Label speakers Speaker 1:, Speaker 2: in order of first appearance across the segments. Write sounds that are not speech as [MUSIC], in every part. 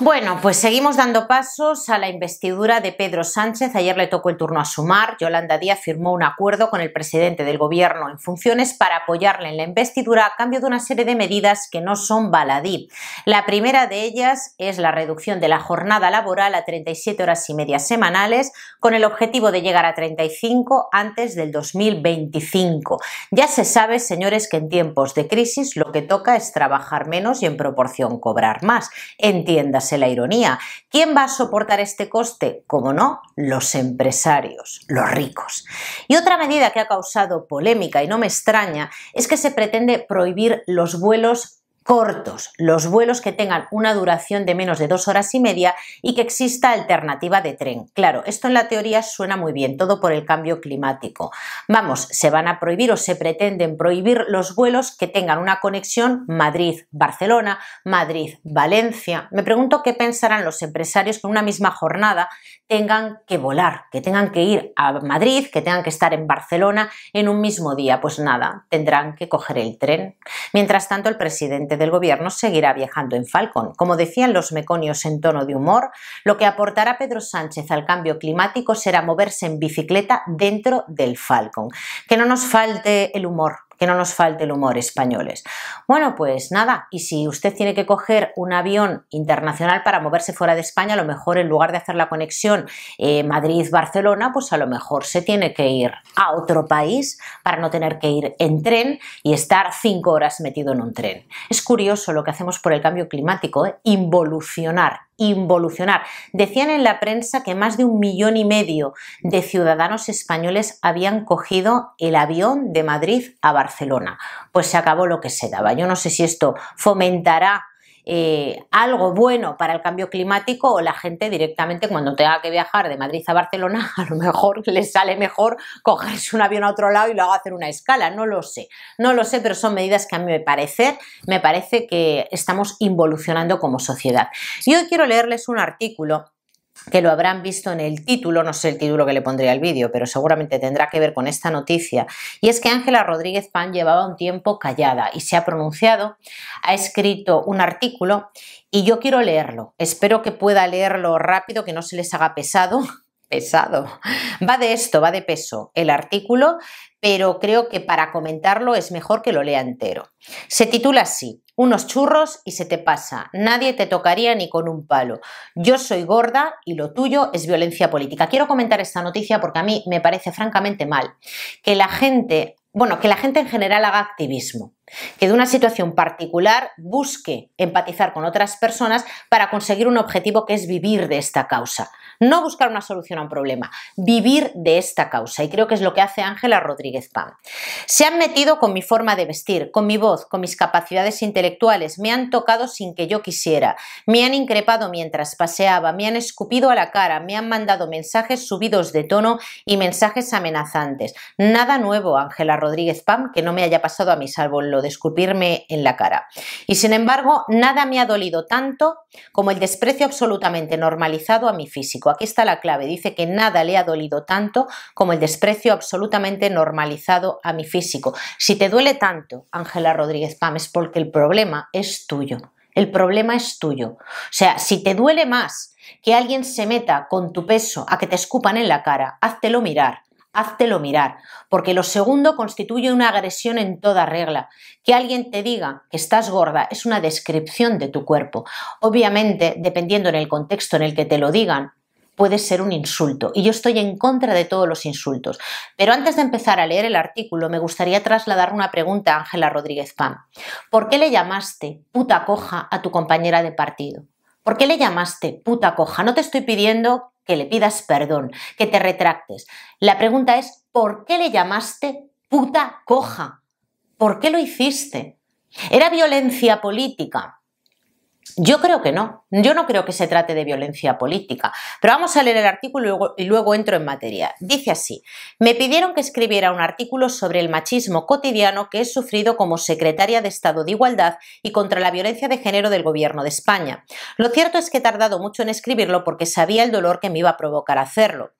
Speaker 1: Bueno, pues seguimos dando pasos a la investidura de Pedro Sánchez. Ayer le tocó el turno a Sumar. Yolanda Díaz firmó un acuerdo con el presidente del gobierno en funciones para apoyarle en la investidura a cambio de una serie de medidas que no son baladí. La primera de ellas es la reducción de la jornada laboral a 37 horas y media semanales con el objetivo de llegar a 35 antes del 2025. Ya se sabe, señores, que en tiempos de crisis lo que toca es trabajar menos y en proporción cobrar más. Entiendas la ironía. ¿Quién va a soportar este coste? Como no, los empresarios, los ricos. Y otra medida que ha causado polémica y no me extraña es que se pretende prohibir los vuelos cortos, los vuelos que tengan una duración de menos de dos horas y media y que exista alternativa de tren. Claro, esto en la teoría suena muy bien, todo por el cambio climático. Vamos, se van a prohibir o se pretenden prohibir los vuelos que tengan una conexión Madrid-Barcelona, Madrid-Valencia. Me pregunto qué pensarán los empresarios que en una misma jornada tengan que volar, que tengan que ir a Madrid, que tengan que estar en Barcelona en un mismo día. Pues nada, tendrán que coger el tren. Mientras tanto, el presidente del gobierno seguirá viajando en Falcon. Como decían los meconios en tono de humor, lo que aportará Pedro Sánchez al cambio climático será moverse en bicicleta dentro del Falcon. Que no nos falte el humor que no nos falte el humor españoles. Bueno, pues nada, y si usted tiene que coger un avión internacional para moverse fuera de España, a lo mejor en lugar de hacer la conexión eh, Madrid-Barcelona, pues a lo mejor se tiene que ir a otro país para no tener que ir en tren y estar cinco horas metido en un tren. Es curioso lo que hacemos por el cambio climático, ¿eh? involucionar, involucionar. Decían en la prensa que más de un millón y medio de ciudadanos españoles habían cogido el avión de Madrid a Barcelona. Pues se acabó lo que se daba. Yo no sé si esto fomentará eh, algo bueno para el cambio climático o la gente directamente cuando tenga que viajar de Madrid a Barcelona [LAUGHS] a lo mejor le sale mejor cogerse un avión a otro lado y luego hacer una escala, no lo sé, no lo sé, pero son medidas que a mí me parece, me parece que estamos involucionando como sociedad. Yo hoy quiero leerles un artículo que lo habrán visto en el título, no sé el título que le pondría al vídeo, pero seguramente tendrá que ver con esta noticia, y es que Ángela Rodríguez Pan llevaba un tiempo callada y se ha pronunciado, ha escrito un artículo y yo quiero leerlo, espero que pueda leerlo rápido, que no se les haga pesado, pesado. Va de esto, va de peso el artículo, pero creo que para comentarlo es mejor que lo lea entero. Se titula así, unos churros y se te pasa, nadie te tocaría ni con un palo. Yo soy gorda y lo tuyo es violencia política. Quiero comentar esta noticia porque a mí me parece francamente mal que la gente, bueno, que la gente en general haga activismo que de una situación particular busque empatizar con otras personas para conseguir un objetivo que es vivir de esta causa. No buscar una solución a un problema, vivir de esta causa. Y creo que es lo que hace Ángela Rodríguez Pam. Se han metido con mi forma de vestir, con mi voz, con mis capacidades intelectuales, me han tocado sin que yo quisiera, me han increpado mientras paseaba, me han escupido a la cara, me han mandado mensajes subidos de tono y mensajes amenazantes. Nada nuevo, Ángela Rodríguez Pam, que no me haya pasado a mí, salvo de en la cara. Y sin embargo, nada me ha dolido tanto como el desprecio absolutamente normalizado a mi físico. Aquí está la clave, dice que nada le ha dolido tanto como el desprecio absolutamente normalizado a mi físico. Si te duele tanto, Ángela Rodríguez Pam, es porque el problema es tuyo. El problema es tuyo. O sea, si te duele más que alguien se meta con tu peso a que te escupan en la cara, háztelo mirar háztelo mirar, porque lo segundo constituye una agresión en toda regla. Que alguien te diga que estás gorda es una descripción de tu cuerpo. Obviamente, dependiendo en el contexto en el que te lo digan, puede ser un insulto. Y yo estoy en contra de todos los insultos. Pero antes de empezar a leer el artículo, me gustaría trasladar una pregunta a Ángela Rodríguez Pam. ¿Por qué le llamaste puta coja a tu compañera de partido? ¿Por qué le llamaste puta coja? No te estoy pidiendo que le pidas perdón, que te retractes. La pregunta es, ¿por qué le llamaste puta coja? ¿Por qué lo hiciste? ¿Era violencia política? Yo creo que no, yo no creo que se trate de violencia política, pero vamos a leer el artículo y luego, entro en materia. Dice así, me pidieron que escribiera un artículo sobre el machismo cotidiano que he sufrido como secretaria de Estado de Igualdad y contra la violencia de género del Gobierno de España. Lo cierto es que he tardado mucho en escribirlo porque sabía el dolor que me iba a provocar hacerlo.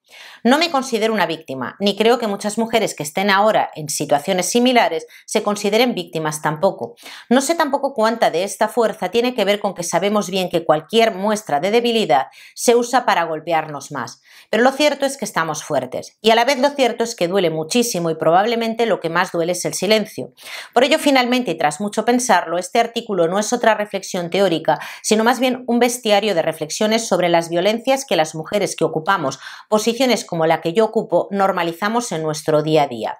Speaker 1: No me considero una víctima, ni creo que muchas mujeres que estén ahora en situaciones similares se consideren víctimas tampoco. No sé tampoco cuánta de esta fuerza tiene que ver con sabemos bien que cualquier muestra de debilidad se usa para golpearnos más. Pero lo cierto es que estamos fuertes y a la vez lo cierto es que duele muchísimo y probablemente lo que más duele es el silencio. Por ello, finalmente, y tras mucho pensarlo, este artículo no es otra reflexión teórica, sino más bien un bestiario de reflexiones sobre las violencias que las mujeres que ocupamos posiciones como la que yo ocupo normalizamos en nuestro día a día.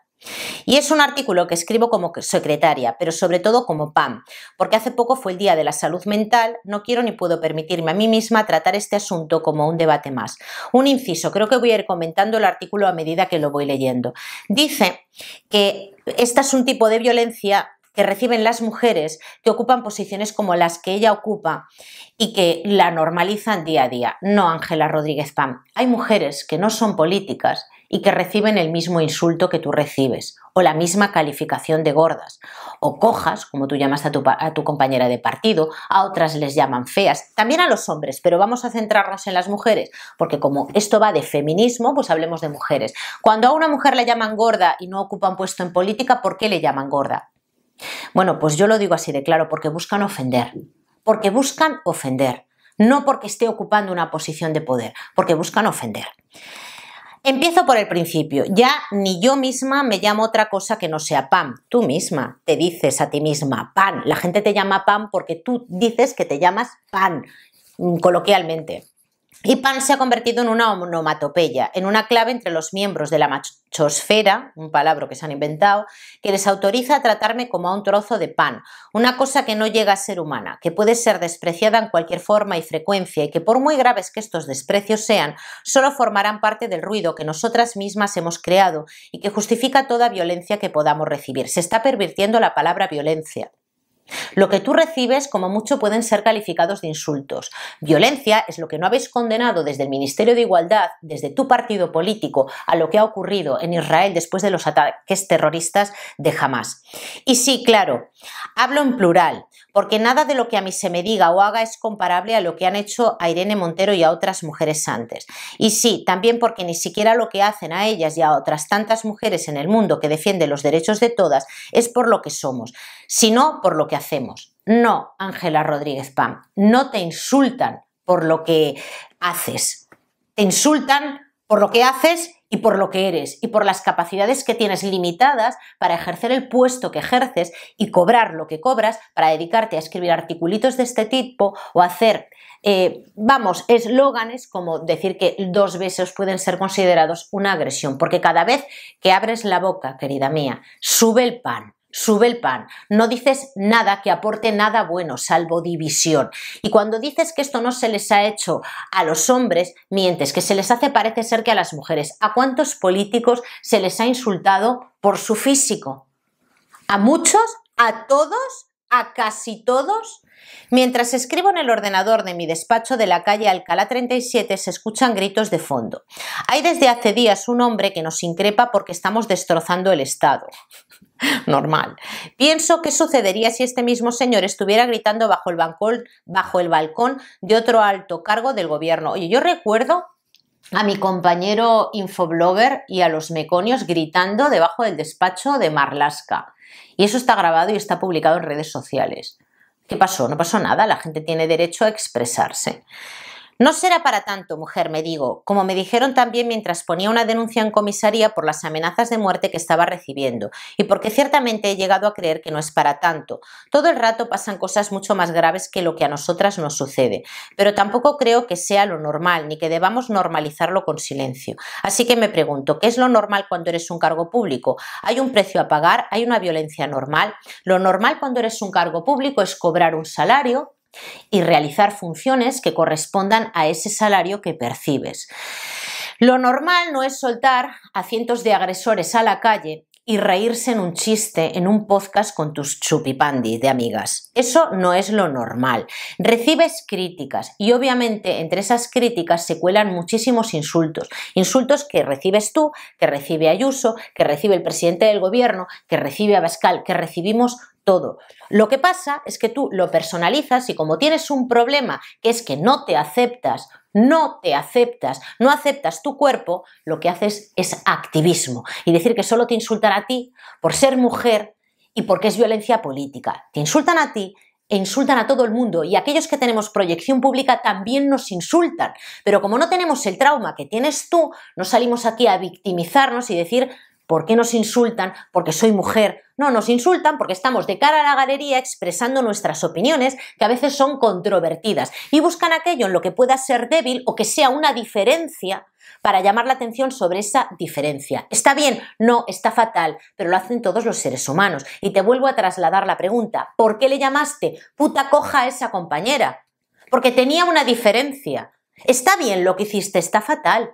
Speaker 1: Y es un artículo que escribo como secretaria, pero sobre todo como PAM, porque hace poco fue el Día de la Salud Mental, no quiero ni puedo permitirme a mí misma tratar este asunto como un debate más. Un inciso, creo que voy a ir comentando el artículo a medida que lo voy leyendo. Dice que esta es un tipo de violencia que reciben las mujeres que ocupan posiciones como las que ella ocupa y que la normalizan día a día. No, Ángela Rodríguez Pam. Hay mujeres que no son políticas y que reciben el mismo insulto que tú recibes, o la misma calificación de gordas, o cojas, como tú llamas a tu, compañera de partido, a otras les llaman feas, también a los hombres, pero vamos a centrarnos en las mujeres, porque como esto va de feminismo, pues hablemos de mujeres. Cuando a una mujer la llaman gorda y no ocupa un puesto en política, ¿por qué le llaman gorda? Bueno, pues yo lo digo así de claro, porque buscan ofender, porque buscan ofender, no porque esté ocupando una posición de poder, porque buscan ofender. Empiezo por el principio. Ya ni yo misma me llamo otra cosa que no sea pan, Tú misma te dices a ti misma Pan. La gente te llama Pam porque tú dices que te llamas Pan, mm, coloquialmente. Y pan se ha convertido en una onomatopeya, en una clave entre los miembros de la machosfera, un palabra que se han inventado, que les autoriza a tratarme como a un trozo de pan, una cosa que no llega a ser humana, que puede ser despreciada en cualquier forma y frecuencia y que por muy graves que estos desprecios sean, solo formarán parte del ruido que nosotras mismas hemos creado y que justifica toda violencia que podamos recibir. Se está pervirtiendo la palabra violencia. Lo que tú recibes, como mucho, pueden ser calificados de insultos. Violencia es lo que no habéis condenado desde el Ministerio de Igualdad, desde tu partido político, a lo que ha ocurrido en Israel después de los ataques terroristas de Hamas. Y sí, claro, hablo en plural, porque nada de lo que a mí se me diga o haga es comparable a lo que han hecho a Irene Montero y a otras mujeres antes. Y sí, también porque ni siquiera lo que hacen a ellas y a otras tantas mujeres en el mundo que defienden los derechos de todas es por lo que somos, sino por lo que hacemos. No, Ángela Rodríguez Pam, no te insultan por lo que haces. Te insultan por lo que haces y por lo que eres y por las capacidades que tienes limitadas para ejercer el puesto que ejerces y cobrar lo que cobras para dedicarte a escribir articulitos de este tipo o hacer, eh, vamos, eslóganes como decir que dos besos pueden ser considerados una agresión, porque cada vez que abres la boca, querida mía, sube el pan. Sube el pan. No dices nada que aporte nada bueno, salvo división. Y cuando dices que esto no se les ha hecho a los hombres, mientes, que se les hace parece ser que a las mujeres. ¿A cuántos políticos se les ha insultado por su físico? ¿A muchos? ¿A todos? ¿A casi todos? Mientras escribo en el ordenador de mi despacho de la calle Alcalá 37 se escuchan gritos de fondo. Hay desde hace días un hombre que nos increpa porque estamos destrozando el Estado. [LAUGHS] Normal. Pienso qué sucedería si este mismo señor estuviera gritando bajo el, balcón, bajo el balcón de otro alto cargo del gobierno. Oye, yo recuerdo a mi compañero infoblogger y a los meconios gritando debajo del despacho de Marlasca. Y eso está grabado y está publicado en redes sociales. ¿Qué pasó? No pasó nada, la gente tiene derecho a expresarse. No será para tanto, mujer, me digo, como me dijeron también mientras ponía una denuncia en comisaría por las amenazas de muerte que estaba recibiendo, y porque ciertamente he llegado a creer que no es para tanto. Todo el rato pasan cosas mucho más graves que lo que a nosotras nos sucede, pero tampoco creo que sea lo normal, ni que debamos normalizarlo con silencio. Así que me pregunto, ¿qué es lo normal cuando eres un cargo público? ¿Hay un precio a pagar? ¿Hay una violencia normal? Lo normal cuando eres un cargo público es cobrar un salario, y realizar funciones que correspondan a ese salario que percibes. Lo normal no es soltar a cientos de agresores a la calle y reírse en un chiste, en un podcast con tus chupipandi de amigas. Eso no es lo normal. Recibes críticas y obviamente entre esas críticas se cuelan muchísimos insultos. Insultos que recibes tú, que recibe Ayuso, que recibe el presidente del gobierno, que recibe Abascal, que recibimos todo. Lo que pasa es que tú lo personalizas y como tienes un problema, que es que no te aceptas, no te aceptas, no aceptas tu cuerpo, lo que haces es activismo y decir que solo te insultan a ti por ser mujer y porque es violencia política. Te insultan a ti e insultan a todo el mundo y aquellos que tenemos proyección pública también nos insultan. Pero como no tenemos el trauma que tienes tú, no salimos aquí a victimizarnos y decir ¿Por qué nos insultan? Porque soy mujer. No, nos insultan porque estamos de cara a la galería expresando nuestras opiniones, que a veces son controvertidas, y buscan aquello en lo que pueda ser débil o que sea una diferencia para llamar la atención sobre esa diferencia. Está bien, no, está fatal, pero lo hacen todos los seres humanos. Y te vuelvo a trasladar la pregunta, ¿por qué le llamaste puta coja a esa compañera? Porque tenía una diferencia. Está bien lo que hiciste, está fatal,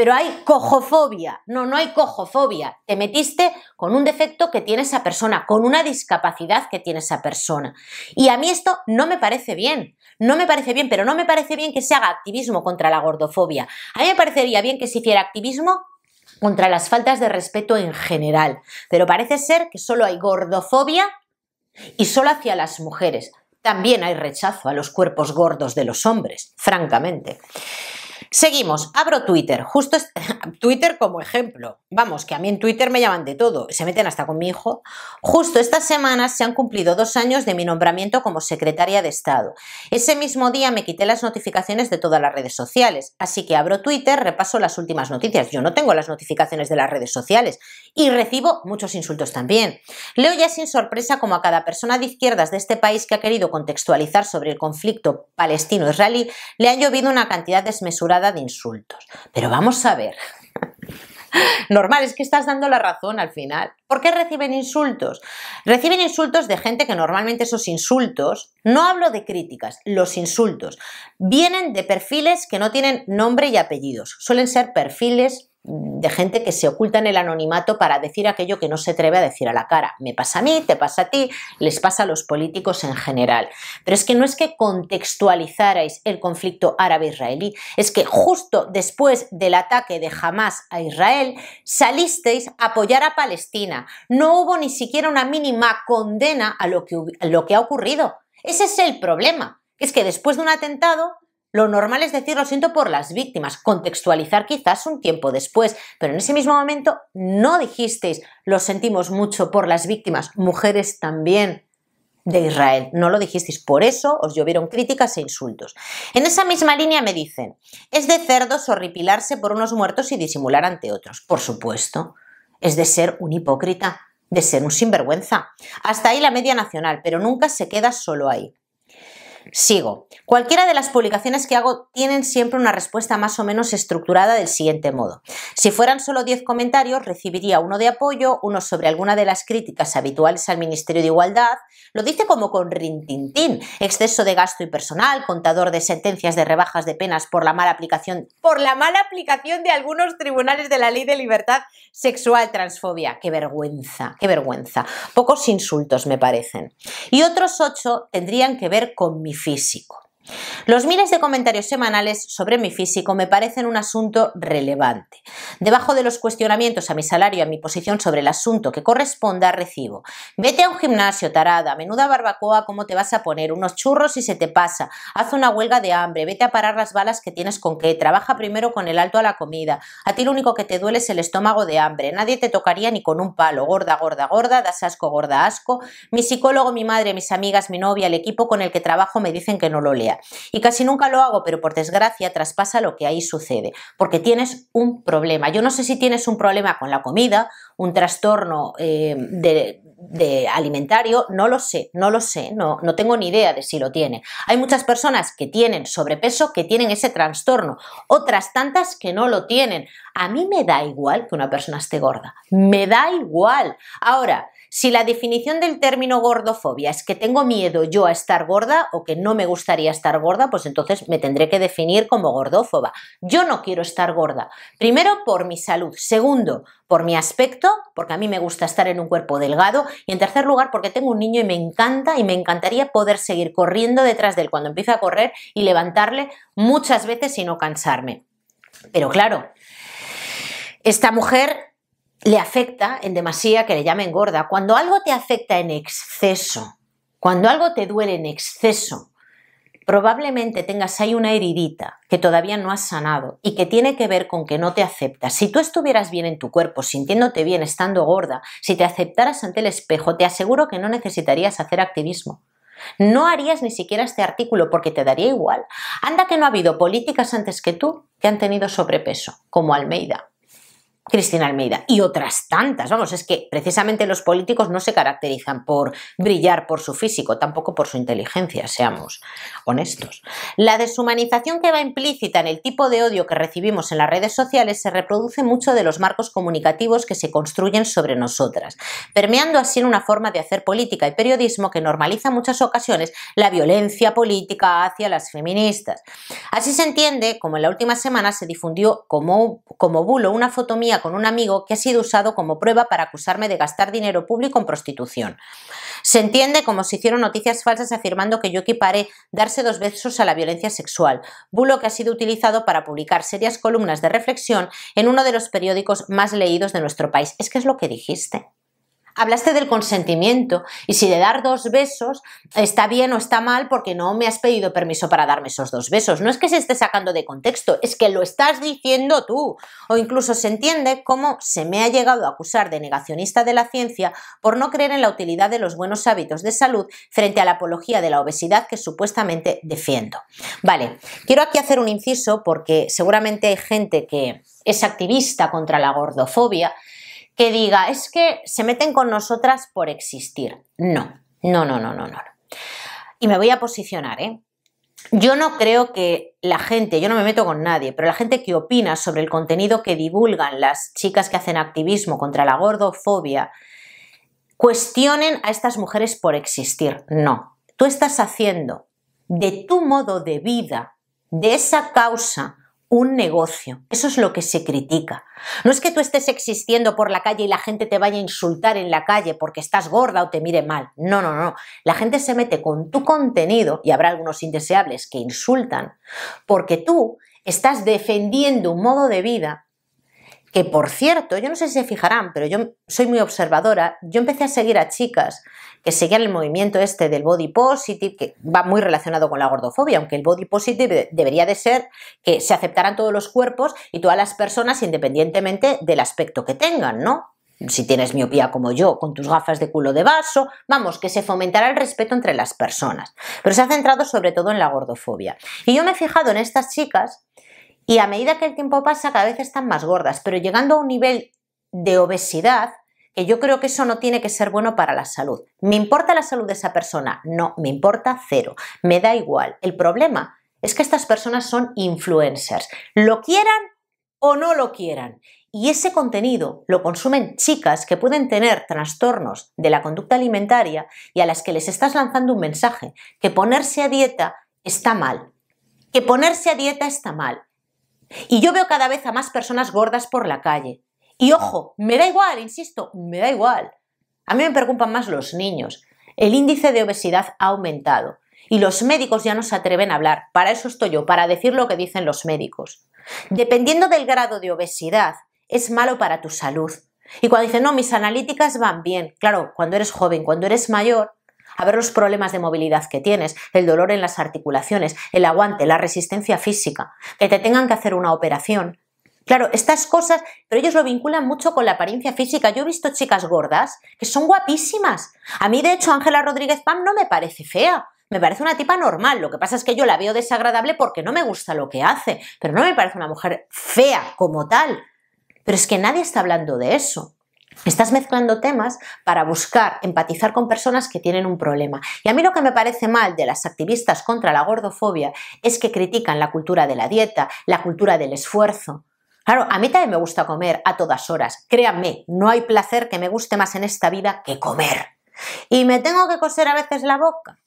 Speaker 1: pero hay cojofobia. No, no hay cojofobia. Te metiste con un defecto que tiene esa persona, con una discapacidad que tiene esa persona. Y a mí esto no me parece bien. No me parece bien, pero no me parece bien que se haga activismo contra la gordofobia. A mí me parecería bien que se hiciera activismo contra las faltas de respeto en general. Pero parece ser que solo hay gordofobia y solo hacia las mujeres. También hay rechazo a los cuerpos gordos de los hombres, francamente. Seguimos, abro Twitter, justo [LAUGHS] Twitter como ejemplo. Vamos, que a mí en Twitter me llaman de todo, se meten hasta con mi hijo. Justo estas semanas se han cumplido dos años de mi nombramiento como secretaria de Estado. Ese mismo día me quité las notificaciones de todas las redes sociales, así que abro Twitter, repaso las últimas noticias. Yo no tengo las notificaciones de las redes sociales y recibo muchos insultos también. Leo ya sin sorpresa como a cada persona de izquierdas de este país que ha querido contextualizar sobre el conflicto palestino-israelí le han llovido una cantidad desmesurada de insultos. Pero vamos a ver. [LAUGHS] Normal, es que estás dando la razón al final. ¿Por qué reciben insultos? Reciben insultos de gente que normalmente esos insultos, no hablo de críticas, los insultos, vienen de perfiles que no tienen nombre y apellidos. Suelen ser perfiles de gente que se oculta en el anonimato para decir aquello que no se atreve a decir a la cara. Me pasa a mí, te pasa a ti, les pasa a los políticos en general. Pero es que no es que contextualizarais el conflicto árabe-israelí, es que justo después del ataque de Hamas a Israel salisteis a apoyar a Palestina. No hubo ni siquiera una mínima condena a lo que, lo que ha ocurrido. Ese es el problema. Es que después de un atentado lo normal es decir lo siento por las víctimas, contextualizar quizás un tiempo después, pero en ese mismo momento no dijisteis lo sentimos mucho por las víctimas, mujeres también de Israel, no lo dijisteis, por eso os llovieron críticas e insultos. En esa misma línea me dicen, es de cerdos horripilarse por unos muertos y disimular ante otros, por supuesto, es de ser un hipócrita, de ser un sinvergüenza. Hasta ahí la media nacional, pero nunca se queda solo ahí. Sigo. Cualquiera de las publicaciones que hago tienen siempre una respuesta más o menos estructurada del siguiente modo. Si fueran solo 10 comentarios, recibiría uno de apoyo, uno sobre alguna de las críticas habituales al Ministerio de Igualdad. Lo dice como con rintintín, exceso de gasto y personal, contador de sentencias de rebajas de penas por la mala aplicación, por la mala aplicación de algunos tribunales de la Ley de Libertad Sexual Transfobia. Qué vergüenza, qué vergüenza. Pocos insultos me parecen. Y otros 8 tendrían que ver con mi físico. Los miles de comentarios semanales sobre mi físico me parecen un asunto relevante. Debajo de los cuestionamientos a mi salario y a mi posición sobre el asunto que corresponda, recibo. Vete a un gimnasio, tarada, menuda barbacoa, ¿cómo te vas a poner? Unos churros y se te pasa. Haz una huelga de hambre, vete a parar las balas que tienes con qué. Trabaja primero con el alto a la comida. A ti lo único que te duele es el estómago de hambre. Nadie te tocaría ni con un palo. Gorda, gorda, gorda, das asco, gorda, asco. Mi psicólogo, mi madre, mis amigas, mi novia, el equipo con el que trabajo me dicen que no lo lea. Y casi nunca lo hago, pero por desgracia traspasa lo que ahí sucede, porque tienes un problema. Yo no sé si tienes un problema con la comida, un trastorno eh, de, alimentario, no lo sé, no lo sé, no, no tengo ni idea de si lo tiene. Hay muchas personas que tienen sobrepeso, que tienen ese trastorno, otras tantas que no lo tienen. A mí me da igual que una persona esté gorda, me da igual. Ahora, si la definición del término gordofobia es que tengo miedo yo a estar gorda o que no me gustaría estar gorda, pues entonces me tendré que definir como gordófoba. Yo no quiero estar gorda. Primero, por mi salud. Segundo, por mi aspecto, porque a mí me gusta estar en un cuerpo delgado. Y en tercer lugar, porque tengo un niño y me encanta y me encantaría poder seguir corriendo detrás de él cuando empiece a correr y levantarle muchas veces y no cansarme. Pero claro, esta mujer le afecta en demasía que le llamen gorda. Cuando algo te afecta en exceso, cuando algo te duele en exceso, probablemente tengas ahí una heridita que todavía no has sanado y que tiene que ver con que no te aceptas. Si tú estuvieras bien en tu cuerpo, sintiéndote bien, estando gorda, si te aceptaras ante el espejo, te aseguro que no necesitarías hacer activismo. No harías ni siquiera este artículo porque te daría igual. Anda que no ha habido políticas antes que tú que han tenido sobrepeso, como Almeida, Cristina Almeida y otras tantas. Vamos, es que precisamente los políticos no se caracterizan por brillar por su físico, tampoco por su inteligencia, seamos honestos. La deshumanización que va implícita en el tipo de odio que recibimos en las redes sociales se reproduce mucho de los marcos comunicativos que se construyen sobre nosotras, permeando así en una forma de hacer política y periodismo que normaliza en muchas ocasiones la violencia política hacia las feministas. Así se entiende, como en la última semana se difundió como, como bulo una foto con un amigo que ha sido usado como prueba para acusarme de gastar dinero público en prostitución. Se entiende como si hicieron noticias falsas afirmando que yo equiparé darse dos besos a la violencia sexual, bulo que ha sido utilizado para publicar serias columnas de reflexión en uno de los periódicos más leídos de nuestro país. Es que es lo que dijiste. Hablaste del consentimiento y si de dar dos besos está bien o está mal porque no me has pedido permiso para darme esos dos besos. No es que se esté sacando de contexto, es que lo estás diciendo tú. O incluso se entiende cómo se me ha llegado a acusar de negacionista de la ciencia por no creer en la utilidad de los buenos hábitos de salud frente a la apología de la obesidad que supuestamente defiendo. Vale, quiero aquí hacer un inciso porque seguramente hay gente que es activista contra la gordofobia que diga, es que se meten con nosotras por existir. No, no, no, no, no, no. Y me voy a posicionar, ¿eh? Yo no creo que la gente, yo no me meto con nadie, pero la gente que opina sobre el contenido que divulgan las chicas que hacen activismo contra la gordofobia, cuestionen a estas mujeres por existir. No, tú estás haciendo de tu modo de vida, de esa causa, un negocio. Eso es lo que se critica. No es que tú estés existiendo por la calle y la gente te vaya a insultar en la calle porque estás gorda o te mire mal. No, no, no. La gente se mete con tu contenido, y habrá algunos indeseables que insultan, porque tú estás defendiendo un modo de vida que por cierto, yo no sé si se fijarán, pero yo soy muy observadora, yo empecé a seguir a chicas que seguían el movimiento este del body positive, que va muy relacionado con la gordofobia, aunque el body positive debería de ser que se aceptaran todos los cuerpos y todas las personas independientemente del aspecto que tengan, ¿no? Si tienes miopía como yo, con tus gafas de culo de vaso, vamos, que se fomentará el respeto entre las personas. Pero se ha centrado sobre todo en la gordofobia. Y yo me he fijado en estas chicas y a medida que el tiempo pasa cada vez están más gordas, pero llegando a un nivel de obesidad que yo creo que eso no tiene que ser bueno para la salud. ¿Me importa la salud de esa persona? No, me importa cero, me da igual. El problema es que estas personas son influencers, lo quieran o no lo quieran. Y ese contenido lo consumen chicas que pueden tener trastornos de la conducta alimentaria y a las que les estás lanzando un mensaje, que ponerse a dieta está mal, que ponerse a dieta está mal, y yo veo cada vez a más personas gordas por la calle. Y ojo, me da igual, insisto, me da igual. A mí me preocupan más los niños. El índice de obesidad ha aumentado y los médicos ya no se atreven a hablar. Para eso estoy yo, para decir lo que dicen los médicos. Dependiendo del grado de obesidad, es malo para tu salud. Y cuando dicen, no, mis analíticas van bien, claro, cuando eres joven, cuando eres mayor, a ver los problemas de movilidad que tienes, el dolor en las articulaciones, el aguante, la resistencia física, que te tengan que hacer una operación. Claro, estas cosas, pero ellos lo vinculan mucho con la apariencia física. Yo he visto chicas gordas que son guapísimas. A mí, de hecho, Ángela Rodríguez Pam no me parece fea. Me parece una tipa normal, lo que pasa es que yo la veo desagradable porque no me gusta lo que hace, pero no me parece una mujer fea como tal. Pero es que nadie está hablando de eso. Estás mezclando temas para buscar empatizar con personas que tienen un problema. Y a mí lo que me parece mal de las activistas contra la gordofobia es que critican la cultura de la dieta, la cultura del esfuerzo. Claro, a mí también me gusta comer a todas horas. Créanme, no hay placer que me guste más en esta vida que comer. Y me tengo que coser a veces la boca.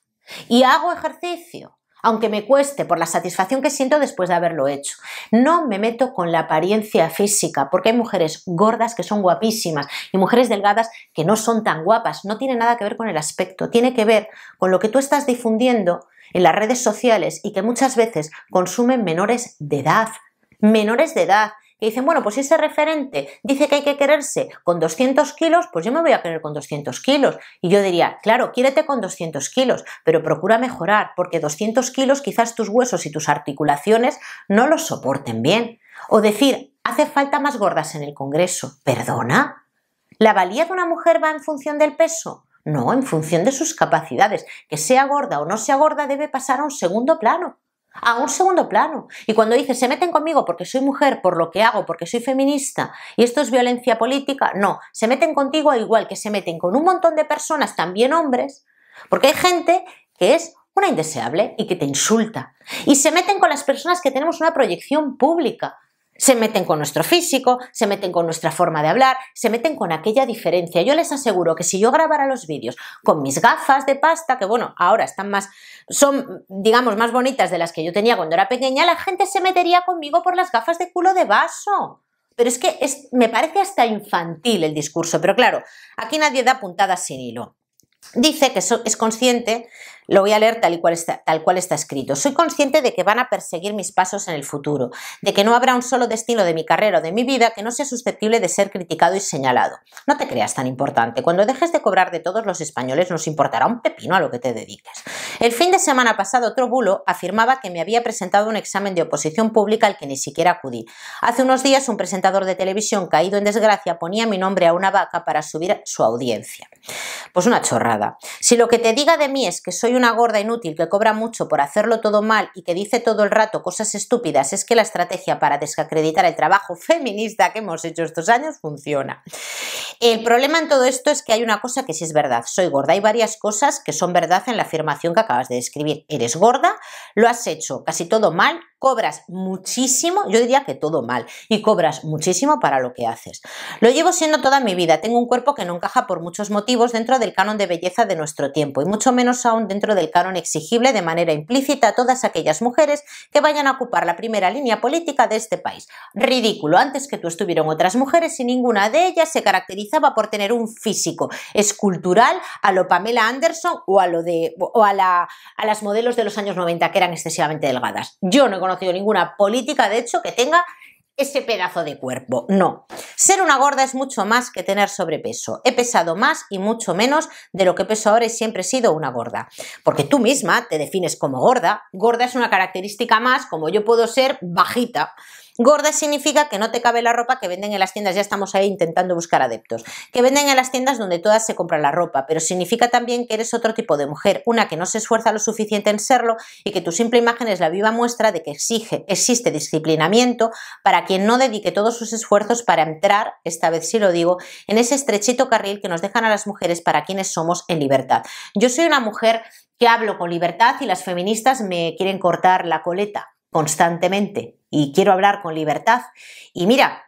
Speaker 1: Y hago ejercicio aunque me cueste por la satisfacción que siento después de haberlo hecho. No me meto con la apariencia física, porque hay mujeres gordas que son guapísimas y mujeres delgadas que no son tan guapas. No tiene nada que ver con el aspecto, tiene que ver con lo que tú estás difundiendo en las redes sociales y que muchas veces consumen menores de edad. Menores de edad que dicen, bueno, pues ese referente dice que hay que quererse con 200 kilos, pues yo me voy a querer con 200 kilos. Y yo diría, claro, quiérete con 200 kilos, pero procura mejorar, porque 200 kilos quizás tus huesos y tus articulaciones no los soporten bien. O decir, hace falta más gordas en el Congreso. ¿Perdona? ¿La valía de una mujer va en función del peso? No, en función de sus capacidades. Que sea gorda o no sea gorda debe pasar a un segundo plano a un segundo plano. Y cuando dices se meten conmigo porque soy mujer, por lo que hago, porque soy feminista, y esto es violencia política, no, se meten contigo igual que se meten con un montón de personas, también hombres, porque hay gente que es una indeseable y que te insulta. Y se meten con las personas que tenemos una proyección pública. Se meten con nuestro físico, se meten con nuestra forma de hablar, se meten con aquella diferencia. Yo les aseguro que si yo grabara los vídeos con mis gafas de pasta, que bueno, ahora están más, son, digamos, más bonitas de las que yo tenía cuando era pequeña, la gente se metería conmigo por las gafas de culo de vaso. Pero es que es, me parece hasta infantil el discurso, pero claro, aquí nadie da puntadas sin hilo. Dice que es consciente lo voy a leer tal, y cual está, escrito. Soy consciente de que van a perseguir mis pasos en el futuro, de que no habrá un solo destino de mi carrera o de mi vida que no sea susceptible de ser criticado y señalado. No te creas tan importante. Cuando dejes de cobrar de todos los españoles nos importará un pepino a lo que te dediques. El fin de semana pasado otro bulo afirmaba que me había presentado un examen de oposición pública al que ni siquiera acudí. Hace unos días un presentador de televisión caído en desgracia ponía mi nombre a una vaca para subir su audiencia. Pues una chorrada. Si lo que te diga de mí es que soy una gorda inútil que cobra mucho por hacerlo todo mal y que dice todo el rato cosas estúpidas es que la estrategia para desacreditar el trabajo [LAUGHS] feminista que hemos hecho estos años funciona. El problema en todo esto es que hay una cosa que sí es verdad. Soy gorda. Hay varias cosas que son verdad en la afirmación que acabas de describir. Eres gorda, lo has hecho casi todo mal, cobras muchísimo, yo diría que todo mal, y cobras muchísimo para lo que haces. Lo llevo siendo toda mi vida, tengo un cuerpo que no encaja por muchos motivos dentro del canon de belleza de nuestro tiempo, y mucho menos aún dentro del canon exigible de manera implícita a todas aquellas mujeres que vayan a ocupar la primera línea política de este país. Ridículo, antes que tú estuvieron otras mujeres y ninguna de ellas se caracterizaba por tener un físico escultural a lo Pamela Anderson o a lo de o a, a las modelos de los años 90 que eran excesivamente delgadas. Yo no he conocido ninguna política, de hecho, que tenga ese pedazo de cuerpo. No. Ser una gorda es mucho más que tener sobrepeso. He pesado más y mucho menos de lo que peso ahora y siempre he sido una gorda. Porque tú misma te defines como gorda. Gorda es una característica más, como yo puedo ser bajita. Gorda significa que no te cabe la ropa que venden en las tiendas, ya estamos ahí intentando buscar adeptos, que venden en las tiendas donde todas se compra la ropa, pero significa también que eres otro tipo de mujer, una que no se esfuerza lo suficiente en serlo y que tu simple imagen es la viva muestra de que exige, existe disciplinamiento para quien no dedique todos sus esfuerzos para entrar, esta vez sí lo digo, en ese estrechito carril que nos dejan a las mujeres para quienes somos en libertad. Yo soy una mujer que hablo con libertad y las feministas me quieren cortar la coleta constantemente y quiero hablar con libertad. Y mira,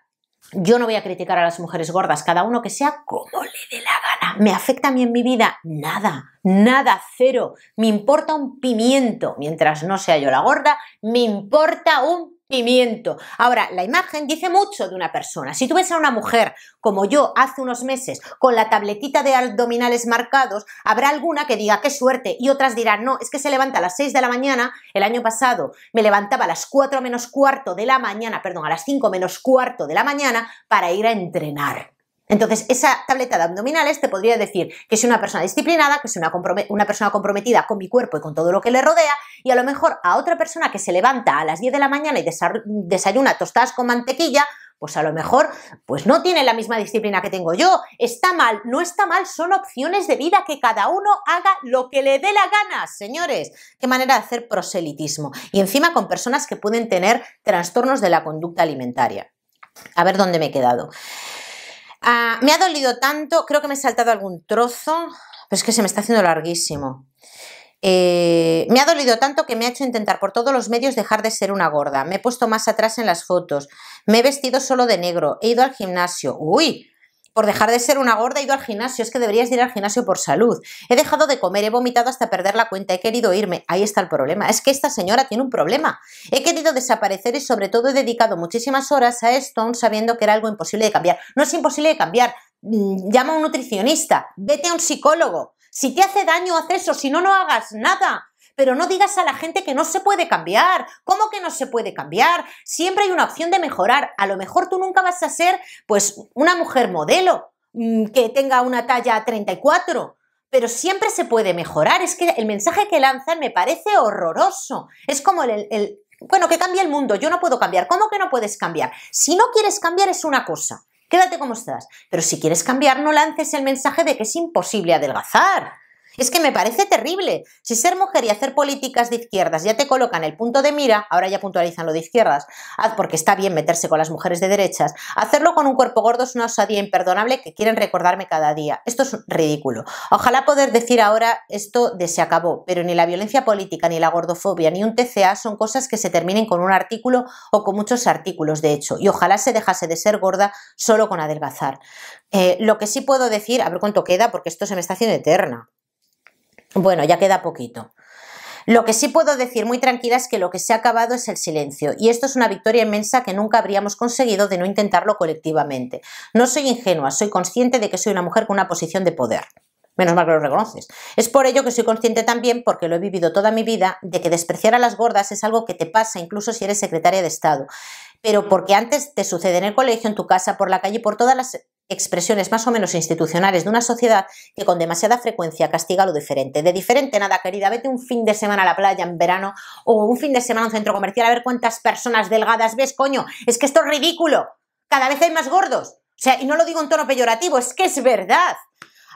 Speaker 1: yo no voy a criticar a las mujeres gordas, cada uno que sea como le dé la gana. ¿Me afecta a mí en mi vida? Nada, nada, cero. Me importa un pimiento. Mientras no sea yo la gorda, me importa un Ahora, la imagen dice mucho de una persona. Si tú ves a una mujer como yo hace unos meses con la tabletita de abdominales marcados, habrá alguna que diga qué suerte y otras dirán, no, es que se levanta a las 6 de la mañana, el año pasado me levantaba a las 4 menos cuarto de la mañana, perdón, a las 5 menos cuarto de la mañana para ir a entrenar. Entonces, esa tableta de abdominales te podría decir que es una persona disciplinada, que es una, persona comprometida con mi cuerpo y con todo lo que le rodea, y a lo mejor a otra persona que se levanta a las 10 de la mañana y desayuna tostadas con mantequilla, pues a lo mejor pues no tiene la misma disciplina que tengo yo. Está mal, no está mal, son opciones de vida que cada uno haga lo que le dé la gana, señores. Qué manera de hacer proselitismo. Y encima con personas que pueden tener trastornos de la conducta alimentaria. A ver dónde me he quedado. Ah, me ha dolido tanto, creo que me he saltado algún trozo, pero es que se me está haciendo larguísimo. Eh, me ha dolido tanto que me ha hecho intentar por todos los medios dejar de ser una gorda. Me he puesto más atrás en las fotos. Me he vestido solo de negro. He ido al gimnasio. Uy, por dejar de ser una gorda he ido al gimnasio, es que deberías ir al gimnasio por salud. He dejado de comer, he vomitado hasta perder la cuenta, he querido irme. Ahí está el problema. Es que esta señora tiene un problema. He querido desaparecer y sobre todo he dedicado muchísimas horas a esto sabiendo que era algo imposible de cambiar. No es imposible de cambiar. Mm, llama a un nutricionista, vete a un psicólogo. Si te hace daño, haz eso. Si no, no hagas nada pero no digas a la gente que no se puede cambiar. ¿Cómo que no se puede cambiar? Siempre hay una opción de mejorar. A lo mejor tú nunca vas a ser, pues, una mujer modelo mm, que tenga una talla 34 pero siempre se puede mejorar. Es que el mensaje que lanzan me parece horroroso. Es como el, el, bueno, que cambie el mundo, yo no puedo cambiar. ¿Cómo que no puedes cambiar? Si no quieres cambiar es una cosa, quédate como estás. Pero si quieres cambiar, no lances el mensaje de que es imposible adelgazar. Es que me parece terrible. Si ser mujer y hacer políticas de izquierdas ya te colocan el punto de mira, ahora ya puntualizan lo de izquierdas, haz porque está bien meterse con las mujeres de derechas, hacerlo con un cuerpo gordo es una osadía imperdonable que quieren recordarme cada día. Esto es ridículo. Ojalá poder decir ahora esto de se acabó, pero ni la violencia política, ni la gordofobia, ni un TCA son cosas que se terminen con un artículo o con muchos artículos, de hecho, y ojalá se dejase de ser gorda solo con adelgazar. Eh, lo que sí puedo decir, a ver cuánto queda, porque esto se me está haciendo eterna. Bueno, ya queda poquito. Lo que sí puedo decir muy tranquila es que lo que se ha acabado es el silencio, y esto es una victoria inmensa que nunca habríamos conseguido de no intentarlo colectivamente. No soy ingenua, soy consciente de que soy una mujer con una posición de poder. Menos mal que lo reconoces. Es por ello que soy consciente también, porque lo he vivido toda mi vida, de que despreciar a las gordas es algo que te pasa incluso si eres secretaria de Estado. Pero porque antes te sucede en el colegio, en tu casa, por la calle, por todas las expresiones más o menos institucionales de una sociedad que con demasiada frecuencia castiga lo diferente. De diferente nada, querida, vete un fin de semana a la playa en verano o un fin de semana a un centro comercial a ver cuántas personas delgadas ves, coño. Es que esto es ridículo. Cada vez hay más gordos. O sea, y no lo digo en tono peyorativo, es que es verdad.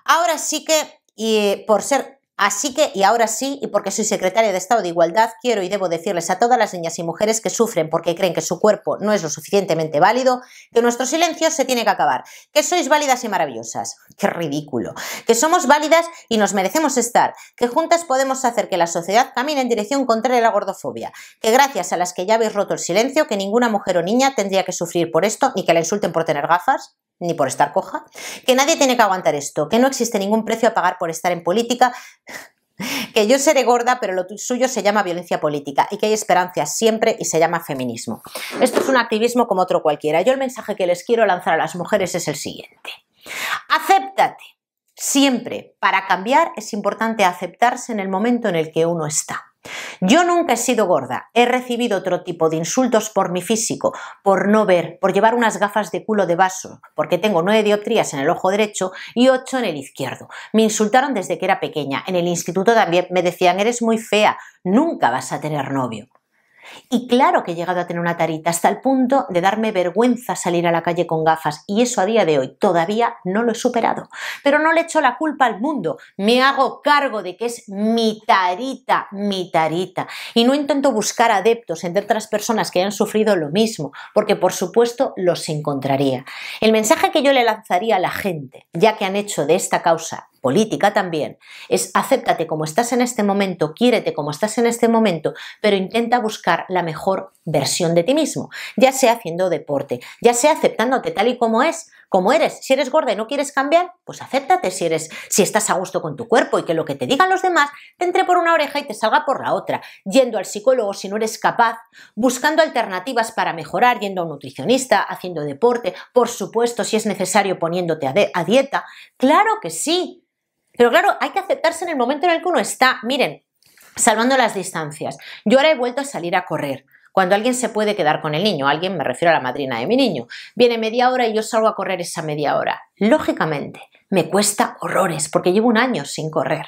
Speaker 1: Ahora sí que, y por ser Así que, y ahora sí, y porque soy secretaria de Estado de Igualdad, quiero y debo decirles a todas las niñas y mujeres que sufren porque creen que su cuerpo no es lo suficientemente válido, que nuestro silencio se tiene que acabar, que sois válidas y maravillosas, qué ridículo, que somos válidas y nos merecemos estar, que juntas podemos hacer que la sociedad camine en dirección contraria a la gordofobia, que gracias a las que ya habéis roto el silencio, que ninguna mujer o niña tendría que sufrir por esto ni que la insulten por tener gafas, ni por estar coja, que nadie tiene que aguantar esto, que no existe ningún precio a pagar por estar en política, [LAUGHS] que yo seré gorda, pero lo suyo se llama violencia política y que hay esperanza siempre y se llama feminismo. Esto es un activismo como otro cualquiera. Yo el mensaje que les quiero lanzar a las mujeres es el siguiente. Acéptate. Siempre, para cambiar es importante aceptarse en el momento en el que uno está. Yo nunca he sido gorda, he recibido otro tipo de insultos por mi físico, por no ver, por llevar unas gafas de culo de vaso, porque tengo nueve dioptrías en el ojo derecho y ocho en el izquierdo. Me insultaron desde que era pequeña, en el instituto también me decían eres muy fea, nunca vas a tener novio. Y claro que he llegado a tener una tarita hasta el punto de darme vergüenza salir a la calle con gafas y eso a día de hoy todavía no lo he superado. Pero no le echo la culpa al mundo, me hago cargo de que es mi tarita, mi tarita. Y no intento buscar adeptos entre otras personas que hayan sufrido lo mismo, porque por supuesto los encontraría. El mensaje que yo le lanzaría a la gente, ya que han hecho de esta causa política también, es acéptate como estás en este momento, quiérete como estás en este momento, pero intenta buscar la mejor versión de ti mismo, ya sea haciendo deporte, ya sea aceptándote tal y como es, como eres. Si eres gorda y no quieres cambiar, pues acéptate si eres si estás a gusto con tu cuerpo y que lo que te digan los demás te entre por una oreja y te salga por la otra, yendo al psicólogo si no eres capaz, buscando alternativas para mejorar, yendo a un nutricionista, haciendo deporte, por supuesto, si es necesario poniéndote a dieta. Claro que sí, pero claro, hay que aceptarse en el momento en el que uno está. Miren, salvando las distancias. Yo ahora he vuelto a salir a correr. Cuando alguien se puede quedar con el niño, alguien me refiero a la madrina de mi niño, viene media hora y yo salgo a correr esa media hora. Lógicamente, me cuesta horrores porque llevo un año sin correr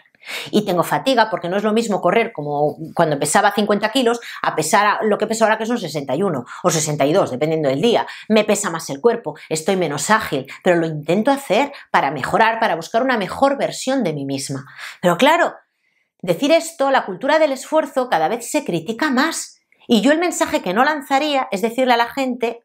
Speaker 1: y tengo fatiga porque no es lo mismo correr como cuando pesaba 50 kilos a pesar a lo que peso ahora que son 61 o 62, dependiendo del día. Me pesa más el cuerpo, estoy menos ágil, pero lo intento hacer para mejorar, para buscar una mejor versión de mí misma. Pero claro, decir esto, la cultura del esfuerzo cada vez se critica más. Y yo el mensaje que no lanzaría es decirle a la gente,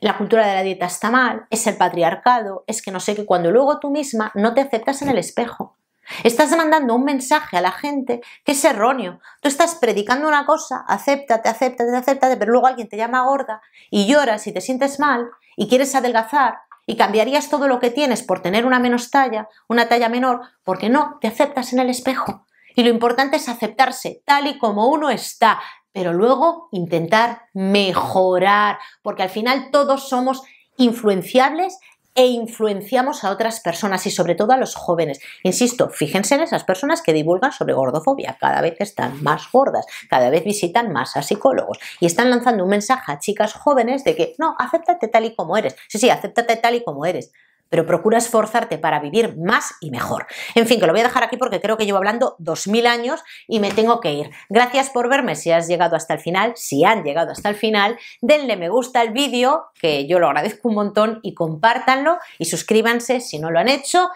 Speaker 1: la cultura de la dieta está mal, es el patriarcado, es que no sé que cuando luego tú misma no te aceptas en el espejo. Estás mandando un mensaje a la gente que es erróneo. Tú estás predicando una cosa, acéptate, acéptate, acéptate, pero luego alguien te llama gorda y lloras y te sientes mal y quieres adelgazar y cambiarías todo lo que tienes por tener una menos talla, una talla menor, porque no te aceptas en el espejo. Y lo importante es aceptarse tal y como uno está, pero luego intentar mejorar, porque al final todos somos influenciables e influenciamos a otras personas y sobre todo a los jóvenes. Insisto, fíjense en esas personas que divulgan sobre gordofobia, cada vez están más gordas, cada vez visitan más a psicólogos y están lanzando un mensaje a chicas jóvenes de que no, acéptate tal y como eres. Sí, sí, acéptate tal y como eres pero procura esforzarte para vivir más y mejor. En fin, que lo voy a dejar aquí porque creo que llevo hablando 2000 años y me tengo que ir. Gracias por verme si has llegado hasta el final, si han llegado hasta el final, denle me gusta al vídeo, que yo lo agradezco un montón y compártanlo y suscríbanse si no lo han hecho.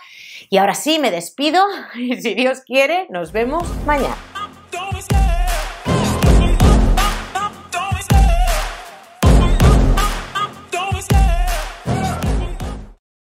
Speaker 1: Y ahora sí, me despido [LAUGHS] y si Dios quiere, nos vemos mañana.